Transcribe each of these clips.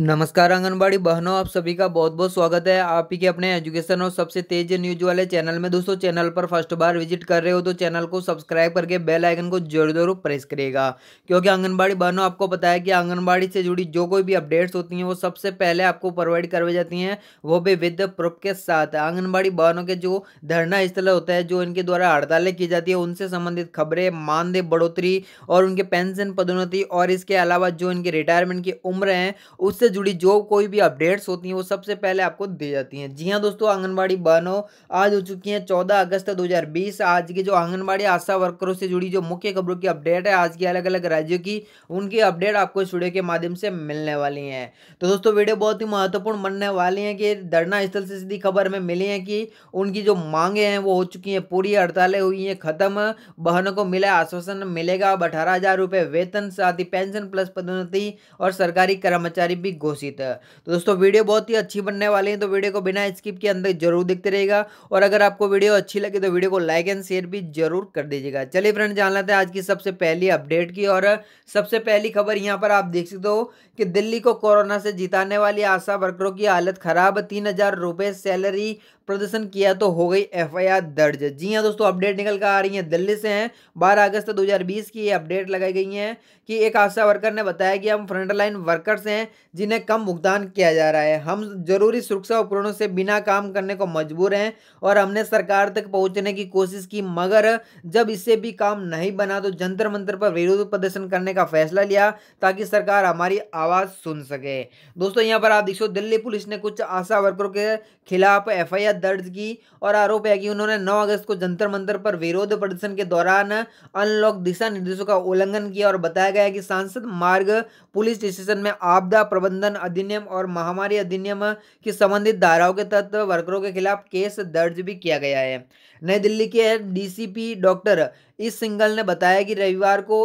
नमस्कार आंगनबाड़ी बहनों आप सभी का बहुत बहुत स्वागत है आप ही के अपने एजुकेशन और सबसे तेज न्यूज वाले चैनल में दोस्तों चैनल पर फर्स्ट बार विजिट कर रहे हो तो चैनल को सब्सक्राइब करके बेल आइकन को जरूर जरूर प्रेस करेगा क्योंकि आंगनबाड़ी बहनों आपको पता है कि आंगनबाड़ी से जुड़ी जो कोई भी अपडेट्स होती हैं वो सबसे पहले आपको प्रोवाइड करवाई जाती हैं वो भी विद प्रूफ के साथ आंगनबाड़ी बहनों के जो धरना स्थल होता है जो इनके द्वारा हड़तालें की जाती है उनसे संबंधित खबरें मानदेय बढ़ोतरी और उनके पेंशन पदोन्नति और इसके अलावा जो इनके रिटायरमेंट की उम्र है उससे से जुड़ी जो कोई भी अपडेट्स होती हैं वो सबसे पहले आपको दी जाती हैं जी हाँ दोस्तों आंगनबाड़ी बनो आज हो चुकी हैं चौदह अगस्त 2020 आज की जो आंगनबाड़ी आशा वर्करों से जुड़ी जो मुख्य खबरों की अपडेट है आज की अलग अलग राज्यों की उनकी अपडेट आपको इस के माध्यम से मिलने वाली हैं तो दोस्तों वीडियो बहुत ही महत्वपूर्ण बनने वाली है कि धरना स्थल से सीधी खबर हमें मिली है कि उनकी जो मांगे हैं वो हो चुकी हैं पूरी हड़तालें हुई हैं खत्म बहनों को मिला आश्वासन मिलेगा अब अठारह वेतन साथ ही पेंशन प्लस पदोन्नति और सरकारी कर्मचारी भी घोषित है तो दोस्तों वीडियो बहुत ही अच्छी बनने वाली है तो वीडियो को बिना स्किप के अंदर जरूर देखते रहेगा और अगर आपको वीडियो अच्छी लगे तो वीडियो को लाइक एंड शेयर भी जरूर कर दीजिएगा चलिए फ्रेंड जान लेते हैं आज की सबसे पहली अपडेट की और सबसे पहली खबर यहाँ पर आप देख सकते हो कि दिल्ली को कोरोना से जिताने वाली आशा वर्करों की हालत खराब तीन हजार रुपये सैलरी प्रदर्शन किया तो हो गई एफआईआर दर्ज जी हाँ दोस्तों अपडेट निकल कर आ रही है दिल्ली से हैं 12 अगस्त 2020 की ये अपडेट लगाई गई है कि एक आशा वर्कर ने बताया कि हम फ्रंटलाइन वर्कर्स हैं जिन्हें कम भुगतान किया जा रहा है हम जरूरी सुरक्षा उपकरणों से बिना काम करने को मजबूर हैं और हमने सरकार तक पहुँचने की कोशिश की मगर जब इससे भी काम नहीं बना तो जंतर मंत्र पर विरोध प्रदर्शन करने का फैसला लिया ताकि सरकार हमारी आवाज़ सुन सके दोस्तों यहाँ पर आप देखो दिल्ली पुलिस ने कुछ आशा वर्करों के खिलाफ एफ आई दर्ज की और आरोप है कि उन्होंने 9 अगस्त को जंतर मंतर पर विरोध प्रदर्शन के दौरान अनलॉक दिशा निर्देशों का उल्लंघन किया और बताया गया कि सांसद मार्ग पुलिस स्टेशन में आपदा प्रबंधन अधिनियम और महामारी अधिनियम की संबंधित धाराओं के तहत वर्करों के खिलाफ केस दर्ज भी किया गया है नई दिल्ली के डीसीपी डॉक्टर इस सिंगल ने बताया कि रविवार को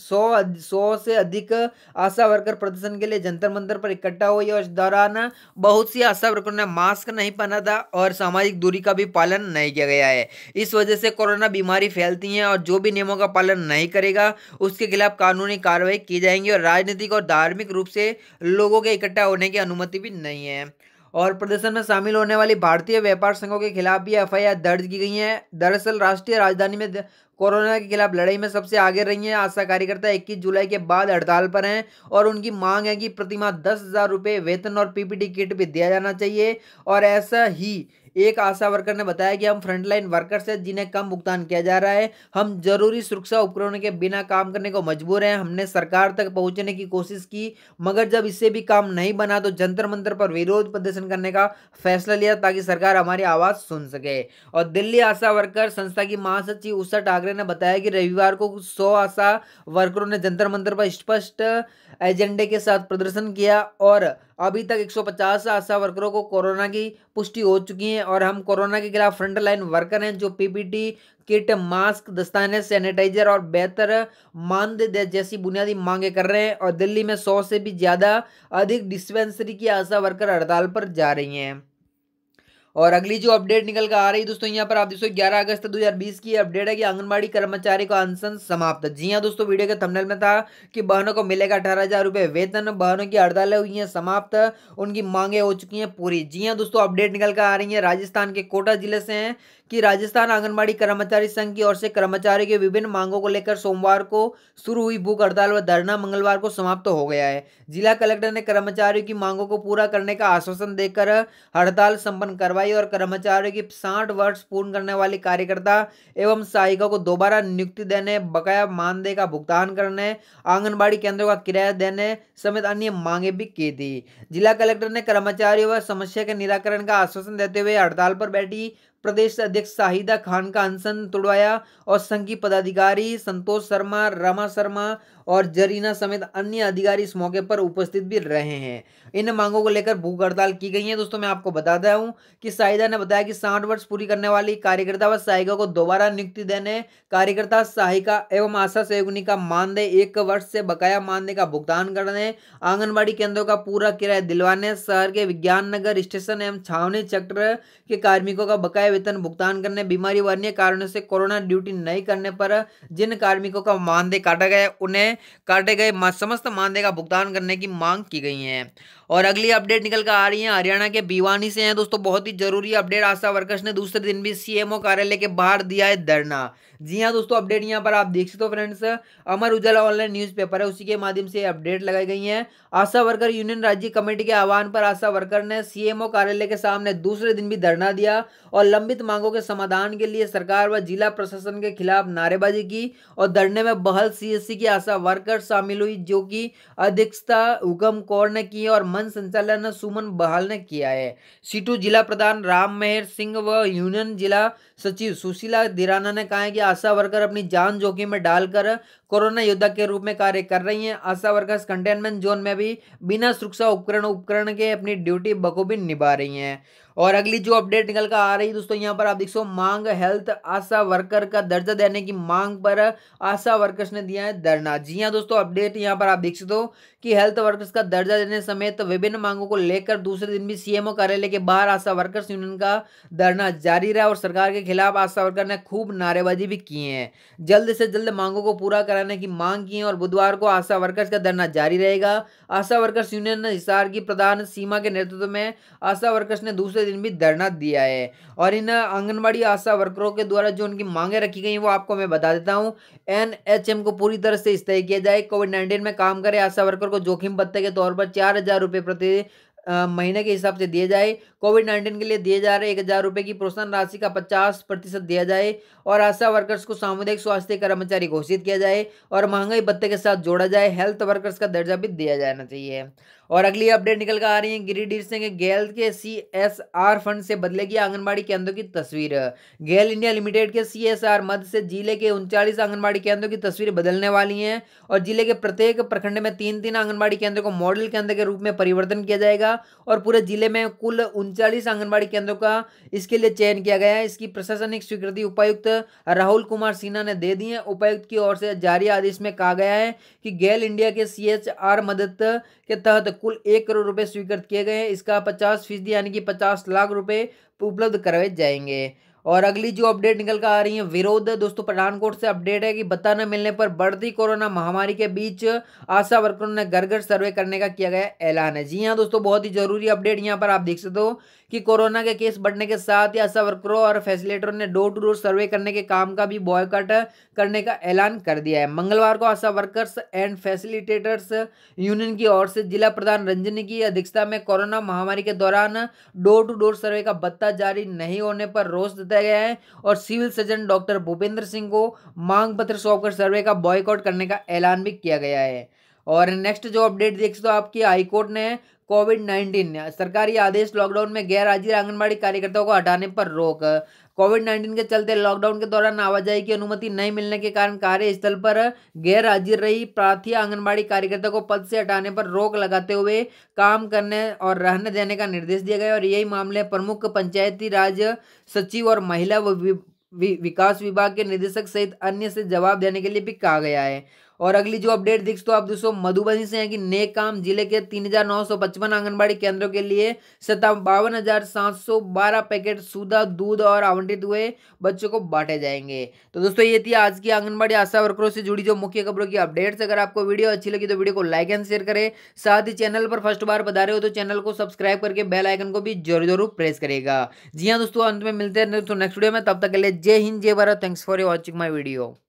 सौ सौ से अधिक आशा वर्कर प्रदर्शन के लिए जंतर मंतर पर इकट्ठा हुई और इस दौरान बहुत सी आशा वर्कर ने मास्क नहीं पहना था और सामाजिक दूरी का भी पालन नहीं किया गया है इस वजह से कोरोना बीमारी फैलती है और जो भी नियमों का पालन नहीं करेगा उसके खिलाफ कानूनी कार्रवाई की जाएंगी और राजनीतिक और धार्मिक रूप से लोगों के इकट्ठा होने की अनुमति भी नहीं है और प्रदर्शन में शामिल होने वाली भारतीय व्यापार संघों के खिलाफ भी एफ दर्ज की गई है दरअसल राष्ट्रीय राजधानी में कोरोना के खिलाफ लड़ाई में सबसे आगे रही हैं आशा कार्यकर्ता 21 जुलाई के बाद हड़ताल पर हैं और उनकी मांग है कि प्रतिमा दस हज़ार रुपये वेतन और पीपीटी किट भी दिया जाना चाहिए और ऐसा ही एक आशा वर्कर ने बताया कि हम फ्रंटलाइन वर्कर्स हैं जिन्हें कम भुगतान किया जा रहा है हम जरूरी सुरक्षा उपकरणों के बिना काम करने को मजबूर हैं हमने सरकार तक पहुंचने की कोशिश की मगर जब इससे भी काम नहीं बना तो जंतर मंतर पर विरोध प्रदर्शन करने का फैसला लिया ताकि सरकार हमारी आवाज़ सुन सके और दिल्ली आशा वर्कर संस्था की महासचिव उषा ठाकरे ठाकरे ने बताया कि रविवार को सौ आशा वर्करों ने जंतर मंतर पर स्पष्ट एजेंडे के साथ प्रदर्शन किया और अभी तक 150 आशा वर्करों को कोरोना की पुष्टि हो चुकी है और हम कोरोना के खिलाफ फ्रंट लाइन वर्कर हैं जो पीपीटी किट मास्क दस्ताने सैनिटाइजर और बेहतर मानदेय जैसी बुनियादी मांगे कर रहे हैं और दिल्ली में सौ से भी ज़्यादा अधिक डिस्पेंसरी की आशा वर्कर हड़ताल पर जा रही हैं और अगली जो अपडेट निकल कर आ रही है दोस्तों यहाँ पर आप दोस्तों 11 अगस्त 2020 की अपडेट है कि आंगनबाड़ी कर्मचारी का अनशन समाप्त जी हाँ दोस्तों वीडियो के थंबनेल में था कि बहनों को मिलेगा अठारह हजार रुपए वेतन बहनों की हड़तालें हुई हैं समाप्त उनकी मांगे हो चुकी हैं पूरी जी हाँ दोस्तों अपडेट निकल कर आ रही है राजस्थान के कोटा जिले से हैं कि राजस्थान आंगनबाड़ी कर्मचारी संघ की ओर से कर्मचारियों की विभिन्न मांगों को लेकर सोमवार को शुरू हुई भूख हड़ताल व धरना मंगलवार को समाप्त तो हो गया है जिला कलेक्टर ने कर्मचारियों की मांगों को पूरा करने का आश्वासन देकर हड़ताल संपन्न करवाई और कर्मचारियों की साठ वर्ष पूर्ण करने वाली कार्यकर्ता एवं सहायिका को दोबारा नियुक्ति देने बकाया मानदेय का भुगतान करने आंगनबाड़ी केंद्रों का किराया देने समेत अन्य मांगे भी की थी जिला कलेक्टर ने कर्मचारियों व समस्या के निराकरण का आश्वासन देते हुए हड़ताल पर बैठी प्रदेश अध्यक्ष शाहिदा खान का अनशन तोड़वाया और संघ की पदाधिकारी संतोष शर्मा रामा शर्मा और जरीना समेत अन्य अधिकारी इस मौके पर उपस्थित भी रहे हैं इन मांगों को लेकर भूख हड़ताल की गई है दोस्तों मैं आपको बताता हूँ कि साहिदा ने बताया कि साठ वर्ष पूरी करने वाली कार्यकर्ता व सहायिका को दोबारा नियुक्ति देने कार्यकर्ता सहायिका एवं आशा सहयोगी का मानदेय एक वर्ष से बकाया मानदेय का भुगतान करने आंगनबाड़ी केंद्रों का पूरा किराया दिलवाने शहर के विज्ञान नगर स्टेशन एवं छावनी चक्र के कार्मिकों का बकाया वेतन भुगतान करने बीमारी व अन्य कारणों से कोरोना ड्यूटी नहीं करने पर जिन कार्मिकों का मानदेय काटा गया उन्हें काटे गए समस्त मानदेय का भुगतान करने की मांग की गई है और अगली अपडेट निकल कर आ रही है हरियाणा के भिवानी से हैं दोस्तों बहुत ही जरूरी अपडेट आशा वर्कर्स ने दूसरे दिन भी सीएमओ कार्यालय के बाहर दिया है धरना जी हाँ दोस्तों अपडेट यहाँ पर आप देख सकते हो friends Amar Ujala online newspaper है उसी के माध्यम से अपडेट लगाई गई है आशा वर्कर यूनियन राज्य कमेटी के आह्वान पर आशा वर्कर ने सीएमओ कार्यालय के सामने दूसरे दिन भी धरना दिया और लंबित मांगों के समाधान के लिए सरकार व जिला प्रशासन के खिलाफ नारेबाजी की और धरने में बहल सी की आशा वर्कर शामिल हुई जो कि अध्यक्षता हुगम कौर ने की और मन संचालन सुमन बहाल ने किया है सीटू जिला प्रधान राम मेहर सिंह व यूनियन जिला सचिव सुशीला दिराना ने कहा है कि आशा वर्कर अपनी जान जोखिम में डालकर कोरोना योद्धा के रूप में कार्य कर रही हैं आशा वर्कर्स कंटेनमेंट जोन में भी बिना सुरक्षा उपकरण उपकरण के अपनी ड्यूटी बखूबी निभा रही हैं और अगली जो अपडेट निकल कर आ रही है दोस्तों यहाँ पर आप देख सो मांग हेल्थ आशा वर्कर का दर्जा देने की मांग पर आशा वर्कर्स ने दिया है धरना जी हाँ दोस्तों अपडेट यहाँ पर आप देख सकते हो कि हेल्थ वर्कर्स का दर्जा देने समेत विभिन्न मांगों को लेकर दूसरे दिन भी सीएमओ कार्यालय के बाहर आशा वर्कर्स यूनियन का धरना जारी रहा और सरकार के खिलाफ आशा वर्कर ने खूब नारेबाजी भी की है जल्द से जल्द मांगों को पूरा कर कराने की मांग की है और बुधवार को आशा वर्कर्स का धरना जारी रहेगा आशा वर्कर्स यूनियन ने हिसार की प्रधान सीमा के नेतृत्व में आशा वर्कर्स ने दूसरे दिन भी धरना दिया है और इन आंगनबाड़ी आशा वर्करों के द्वारा जो उनकी मांगें रखी गई वो आपको मैं बता देता हूँ एन को पूरी तरह से स्थायी किया जाए कोविड नाइन्टीन में काम करे आशा वर्कर को जोखिम भत्ते के तौर पर चार प्रति महीने के हिसाब से दिए जाए कोविड नाइन्टीन के लिए दिए जा रहे एक हज़ार रुपये की प्रोत्साहन राशि का पचास प्रतिशत दिया जाए और आशा वर्कर्स को सामुदायिक स्वास्थ्य कर्मचारी घोषित किया जाए और महंगाई भत्ते के साथ जोड़ा जाए हेल्थ वर्कर्स का दर्जा भी दिया जाना चाहिए और अगली अपडेट निकल कर आ रही है गिरिडीर सिंह गेल के सी एस आर फंड से बदलेगी आंगनबाड़ी केंद्रों की तस्वीर गेल इंडिया लिमिटेड के सी एस आर मद से जिले के उनचालीस आंगनबाड़ी केंद्रों की तस्वीर बदलने वाली है और जिले के प्रत्येक प्रखंड में तीन तीन आंगनबाड़ी केंद्रों को मॉडल केंद्र के रूप में परिवर्तन किया जाएगा और पूरे जिले में कुल उनचालीस आंगनबाड़ी केंद्रों का इसके लिए चयन किया गया है इसकी प्रशासनिक स्वीकृति उपायुक्त राहुल कुमार सिन्हा ने दे दी है उपायुक्त की ओर से जारी आदेश में कहा गया है कि गेल इंडिया के सी एच आर मदद के तहत कुल एक करोड़ रुपए स्वीकृत किए गए हैं इसका पचास फीसदी यानी कि पचास लाख रुपए उपलब्ध करवाए जाएंगे और अगली जो अपडेट निकल कर आ रही है विरोध दोस्तों पठानकोट से अपडेट है कि बता न मिलने पर बढ़ती कोरोना महामारी के बीच आशा वर्करों ने घर घर सर्वे करने का किया गया ऐलान है जी हाँ दोस्तों बहुत ही जरूरी अपडेट यहाँ पर आप देख सकते हो कि कोरोना के केस बढ़ने के साथ ही आशा वर्करों और फैसिलेटरों ने डोर टू डोर सर्वे करने के काम का भी बॉयकट करने का ऐलान कर दिया है मंगलवार को Asha workers and facilitators union की ओर से जिला प्रधान रंजनी की अध्यक्षता में कोरोना महामारी के दौरान डोर टू डोर सर्वे का बत्ता जारी नहीं होने पर रोष दिया गया है और civil surgeon doctor Bhupendra Singh को मांग पत्र सौंपकर सर्वे का बॉयकॉट करने का ऐलान भी किया गया है और नेक्स्ट जो अपडेट देख सकते हो आपकी हाईकोर्ट ने कोविड नाइन्टीन सरकारी आदेश लॉकडाउन में गैर हाजिर आंगनबाड़ी कार्यकर्ताओं को हटाने पर रोक कोविड नाइन्टीन के चलते लॉकडाउन के दौरान आवाजाही की अनुमति नहीं मिलने के कारण कार्यस्थल पर गैर हाजिर रही प्रार्थी आंगनबाड़ी कार्यकर्ता को पद से हटाने पर रोक लगाते हुए काम करने और रहने देने का निर्देश दिया गया और यही मामले प्रमुख पंचायती राज सचिव और महिला विकास विभाग के निदेशक सहित अन्य से जवाब देने के लिए भी कहा गया है और अगली जो अपडेट दिख तो आप दोस्तों मधुबनी से है कि नेकाम काम जिले के तीन हजार नौ सौ पचपन आंगनबाड़ी केंद्रों के लिए सता बावन हजार सात सौ बारह पैकेट सुधा दूध और आवंटित हुए बच्चों को बांटे जाएंगे तो दोस्तों ये थी आज की आंगनबाड़ी आशा वर्करों से जुड़ी जो मुख्य खबरों की अपडेट्स अगर आपको वीडियो अच्छी लगी तो वीडियो को लाइक एंड शेयर करें साथ ही चैनल पर फर्स्ट बार बता रहे हो तो चैनल को सब्सक्राइब करके बेल आइकन को भी जरूर जरूर प्रेस करेगा जी हाँ दोस्तों अंत में मिलते हैं दोस्तों नेक्स्ट वीडियो में तब तक के लिए जय हिंद जय Bharat thanks for watching my video